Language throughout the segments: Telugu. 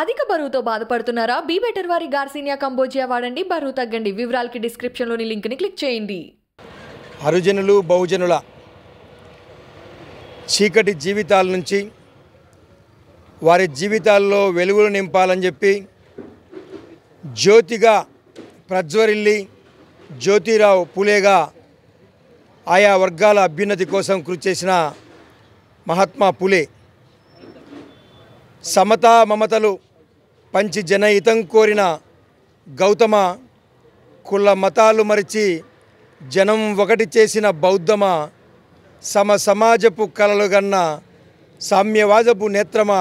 అధిక బరువుతో బాధపడుతున్నారా బీ బెటర్ వారి గార్సినియా కంబోజియా వాడండి బరువు తగ్గండి వివరాలకి డిస్క్రిప్షన్లోని లింక్ని క్లిక్ చేయండి హరిజనులు బహుజనుల చీకటి జీవితాల నుంచి వారి జీవితాల్లో వెలుగులు నింపాలని చెప్పి జ్యోతిగా ప్రజ్వరిల్లి జ్యోతిరావు పులేగా ఆయా వర్గాల అభ్యున్నతి కోసం కృషి చేసిన మహాత్మా పులే సమతా మమతలు పంచి జనహితం కోరిన గౌతమ కుల మతాలు మరిచి జనం ఒకటి చేసిన బౌద్ధమ సమ సమాజపు కలలు గన్న సామ్యవాదపు నేత్రమ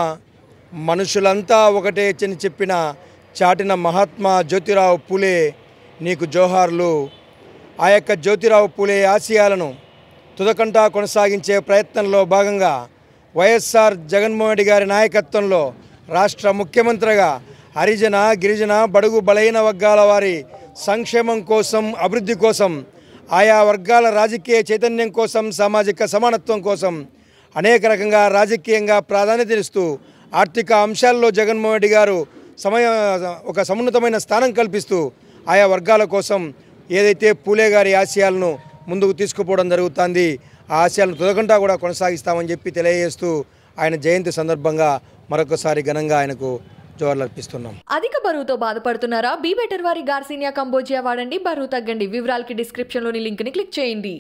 మనుషులంతా ఒకటే చని చెప్పిన చాటిన మహాత్మా జ్యోతిరావు పూలే నీకు జోహార్లు ఆ యొక్క జ్యోతిరావు పూలే ఆశయాలను తుదకంటా కొనసాగించే ప్రయత్నంలో భాగంగా వైఎస్ఆర్ జగన్మోహన్ రెడ్డి గారి నాయకత్వంలో రాష్ట్ర ముఖ్యమంత్రిగా హరిజన గిరిజన బడుగు బలహీన వర్గాల వారి సంక్షేమం కోసం అభివృద్ధి కోసం ఆయా వర్గాల రాజకీయ చైతన్యం కోసం సామాజిక సమానత్వం కోసం అనేక రకంగా రాజకీయంగా ప్రాధాన్యతనిస్తూ ఆర్థిక అంశాల్లో జగన్మోహన్ రెడ్డి గారు సమయ ఒక సమున్నతమైన స్థానం కల్పిస్తూ ఆయా వర్గాల కోసం ఏదైతే పూలే గారి ఆశయాలను ముందుకు తీసుకుపోవడం జరుగుతుంది ఆ ఆశయాలను తొలగకుండా కూడా కొనసాగిస్తామని చెప్పి తెలియజేస్తూ ఆయన జయంతి సందర్భంగా మరొకసారి ఘనంగా ఆయనకు అధిక బరువుతో బాధపడుతున్నారా బీ బెటర్ వారి గార్సినియా కంబోజియా వాడండి బరువు తగ్గండి వివరాలకి డిస్క్రిప్షన్లోని లింక్ని క్లిక్ చేయండి